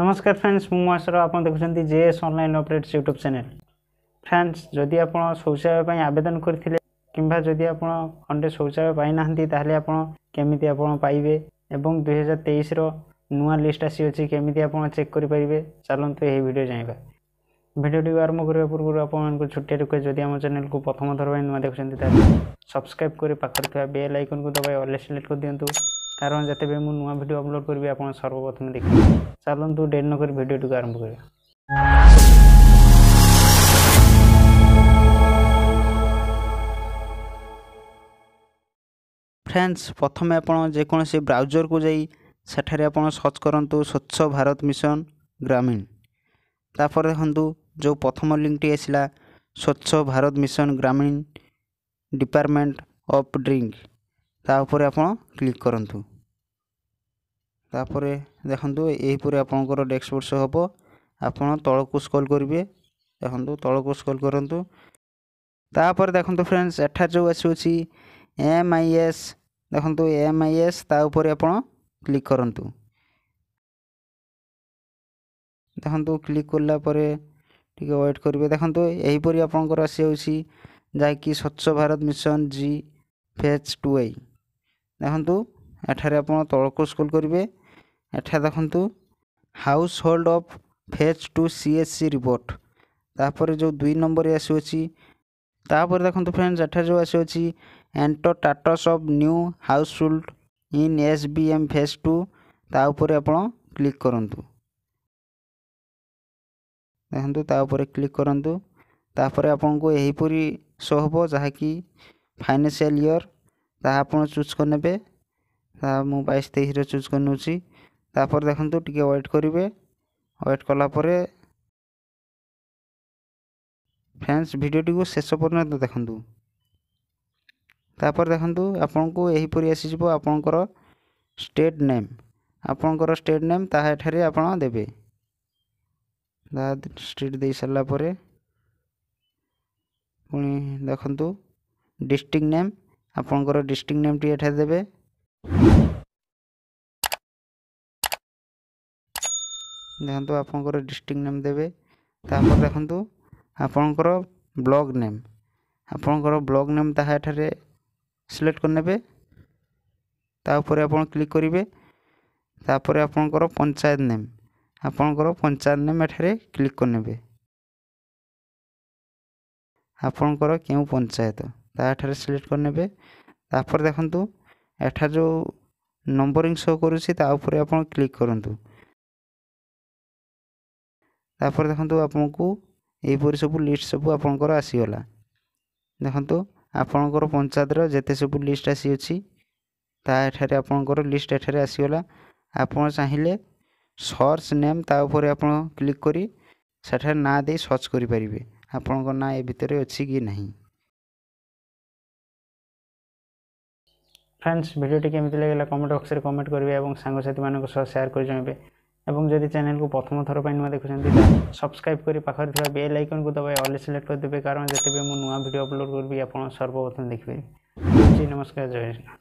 নমস্কার ଫ୍ରେଣ୍ଡସ୍ ମୁଁ ମାସର ଆପଣ ଦେଖୁଛନ୍ତି J S online operates YouTube channel friends ଯଦି ଆପଣ ଶୌଚାଳୟ ପାଇଁ ଆବେଦନ କରିଥିଲେ କିମ୍ବା ଯଦି ଆପଣ ଖଣ୍ଡେ ଶୌଚାଳୟ ପାଇନାହାନ୍ତି ତାହେଲେ ଆପଣ କେମିତି ଆପଣ ପାଇବେ ଏବଂ ଦୁଇହଜାର ତେଇଶର ନୂଆ ଲିଷ୍ଟ ଆସିଅଛି କେମିତି ଆପଣ ଚେକ୍ କରିପାରିବେ ଚାଲନ୍ତୁ ଏହି ଭିଡ଼ିଓ ଜାଣିବା ଭିଡ଼ିଓଟିକୁ ଆରମ୍ଭ କରିବା ପୂର୍ବରୁ ଆପଣମାନଙ୍କୁ ଛୋଟିଆ ରିକ୍ୱେଷ୍ଟ ଯଦି ଆମ ଚ୍ୟାନେଲକୁ ପ୍ରଥମ ଥର ପାଇଁ ନୂଆ ଦେଖୁଛନ୍ତି ତାହେଲେ ସବସ୍କ୍ରାଇବ୍ କରି ପାଖରେ ଥିବା ବେଲ୍ ଆଇକନ୍କୁ ଦବାଇ ଅଲ୍ ସିଲେକ୍ଟ କରିଦିଅନ୍ତୁ କାରଣ ଯେତେବେଳେ ମୁଁ ନୂଆ ଭିଡ଼ିଓ ଅପଲୋଡ଼ କରିବି ଆପଣ ସର୍ବପ୍ରଥମେ ଦେଖିବେ ଚାଲନ୍ତୁ ଡେରି ନକରି ଭିଡ଼ିଓଟିକୁ ଆରମ୍ଭ କରିବା ଫ୍ରେଣ୍ଡସ୍ ପ୍ରଥମେ ଆପଣ ଯେକୌଣସି ବ୍ରାଉଜର୍କୁ ଯାଇ ସେଠାରେ ଆପଣ ସର୍ଚ୍ଚ କରନ୍ତୁ ସ୍ୱଚ୍ଛ ଭାରତ ମିଶନ ଗ୍ରାମୀଣ ତାପରେ ଦେଖନ୍ତୁ ଯେଉଁ ପ୍ରଥମ ଲିଙ୍କଟି ଆସିଲା Swachh Bharat mission Grameen department of drink ତା ଉପରେ ଆପଣ କ୍ଲିକ୍ କରନ୍ତୁ ତାପରେ ଦେଖନ୍ତୁ ଏହିପରି ଆପଣଙ୍କର ଡେସ୍କବୋର୍ଡ଼ ହେବ ଆପଣ ତଳକୁ ସ୍କଲ୍ କରିବେ ଦେଖନ୍ତୁ ତଳକୁ ସ୍କଲ୍ କରନ୍ତୁ ତାପରେ ଦେଖନ୍ତୁ ଫ୍ରେଣ୍ଡସ୍ ଏଠାରେ ଯେଉଁ ଆସୁଅଛି ଏମ୍ ଆଇ ଏସ୍ ଦେଖନ୍ତୁ ଏମ୍ ଆଇ ଏସ୍ ତା ଉପରେ ଆପଣ କ୍ଲିକ୍ କରନ୍ତୁ ଦେଖନ୍ତୁ କ୍ଲିକ୍ କଲା ପରେ ଟିକେ ୱେଟ୍ କରିବେ ଦେଖନ୍ତୁ ଏହିପରି ଆପଣଙ୍କର ଆସିଯାଉଛି ଯାହାକି Swachh Bharat mission G phase two I ଦେଖନ୍ତୁ ଏଠାରେ ଆପଣ ତଳକୁ ସ୍କୁଲ୍ କରିବେ ଏଠାରେ ଦେଖନ୍ତୁ household of phase two C S C report ତାପରେ ଯେଉଁ ଦୁଇ ନମ୍ବର ଆସୁଅଛି ତାପରେ ଦେଖନ୍ତୁ ଫ୍ରେଣ୍ଡସ୍ ଏଠାରେ ଯେଉଁ ଆସୁଅଛି entry status of new household in S B M phase two ତା ଉପରେ ଆପଣ କ୍ଲିକ୍ କରନ୍ତୁ ଦେଖନ୍ତୁ ତା ଉପରେ କ୍ଲିକ୍ କରନ୍ତୁ ତାପରେ ଆପଣଙ୍କୁ ଏହିପରି ଶୋ ହେବ ଯାହାକି ଫାଇନାନ୍ସିଆଲ ଇୟର୍ ତାହା ଆପଣ ଚୁଜ୍ କରିନେବେ ତାହା ମୁଁ ବାଇଶ ତେଇଶରେ ଚୁଜ୍ କରିନେଉଛି ତାପରେ ଦେଖନ୍ତୁ ଟିକେ ୱେଟ୍ କରିବେ ୱେଟ୍ କଲାପରେ ଫ୍ରେଣ୍ଡସ୍ ଭିଡ଼ିଓଟିକୁ ଶେଷ ପର୍ଯ୍ୟନ୍ତ ଦେଖନ୍ତୁ ତାପରେ ଦେଖନ୍ତୁ ଆପଣଙ୍କୁ ଏହିପରି ଆସିଯିବ ଆପଣଙ୍କର ଷ୍ଟେଟ୍ ନେମ୍ ଆପଣଙ୍କର ଷ୍ଟେଟ୍ ନେମ୍ ତାହା ଏଠାରେ ଆପଣ ଦେବେ ତାହା ଷ୍ଟ୍ରିଟ୍ ଦେଇସାରିଲା ପରେ ପୁଣି ଦେଖନ୍ତୁ ଡିଷ୍ଟ୍ରିକ୍ଟ ନେମ୍ ଆପଣଙ୍କର ଡିଷ୍ଟ୍ରିକ୍ଟ ନେମ୍ଟି ଏଠାରେ ଦେବେ ଦେଖନ୍ତୁ ଆପଣଙ୍କର ଡିଷ୍ଟ୍ରିକ୍ଟ ନେମ୍ ଦେବେ ତାପରେ ଦେଖନ୍ତୁ ଆପଣଙ୍କର ବ୍ଲକ୍ ନେମ୍ ଆପଣଙ୍କର ବ୍ଲକ୍ ନେମ୍ ତାହା ଏଠାରେ ସିଲେକ୍ଟ କରିନେବେ ତା ଉପରେ ଆପଣ କ୍ଲିକ୍ କରିବେ ତାପରେ ଆପଣଙ୍କର ପଞ୍ଚାୟତ ନେମ୍ ଆପଣଙ୍କର ପଞ୍ଚାୟତ ନେମ୍ ଏଠାରେ କ୍ଲିକ୍ କରିନେବେ ଆପଣଙ୍କର କେଉଁ ପଞ୍ଚାୟତ ତାହା ଏଠାରେ ସିଲେକ୍ଟ କରିନେବେ ତାପରେ ଦେଖନ୍ତୁ ଏଠାରେ ଯେଉଁ ନମ୍ବରିଂ ସୋ କରୁଛି ତା ଉପରେ ଆପଣ କ୍ଲିକ୍ କରନ୍ତୁ ତାପରେ ଦେଖନ୍ତୁ ଆପଣଙ୍କୁ ଏହିପରି ସବୁ ଲିଷ୍ଟ ସବୁ ଆପଣଙ୍କର ଆସିଗଲା ଦେଖନ୍ତୁ ଆପଣଙ୍କର ପଞ୍ଚାୟତର ଯେତେ ସବୁ ଲିଷ୍ଟ ଆସିଅଛି ତା ଏଠାରେ ଆପଣଙ୍କର ଲିଷ୍ଟ ଏଠାରେ ଆସିଗଲା ଆପଣ ଚାହିଁଲେ ସର୍ଚ୍ଚ ନେମ୍ ତା ଉପରେ ଆପଣ କ୍ଲିକ୍ କରି ସେଠାରେ ନାଁ ଦେଇ ସର୍ଚ୍ଚ କରିପାରିବେ ଆପଣଙ୍କ ନାଁ ଏ ଭିତରେ ଅଛି କି ନାହିଁ ଫ୍ରେଣ୍ଡସ୍ ଭିଡ଼ିଓଟି କେମିତି ଲାଗିଲା କମେଣ୍ଟ ବକ୍ସରେ କମେଣ୍ଟ କରିବେ ଏବଂ ସାଙ୍ଗସାଥିମାନଙ୍କ ସହ ସେୟାର କରି ଜଣାଇବେ ଏବଂ ଯଦି ଚ୍ୟାନେଲ୍କୁ ପ୍ରଥମ ଥର ପାଇଁ ନୂଆ ଦେଖୁଛନ୍ତି ସବସ୍କ୍ରାଇବ୍ କରି ପାଖରେ ଥିବା ବେଲ୍ ଆଇକନ୍କୁ ଦବାଇ ଅଲ୍ ସିଲେକ୍ଟ କରିଦେବେ କାରଣ ଯେତେବେଳେ ମୁଁ ନୂଆ ଭିଡ଼ିଓ ଅପଲୋଡ଼ କରିବି ଆପଣ ସର୍ବପ୍ରଥମେ ଦେଖିପାରିବେ ନମସ୍କାର ଜୟ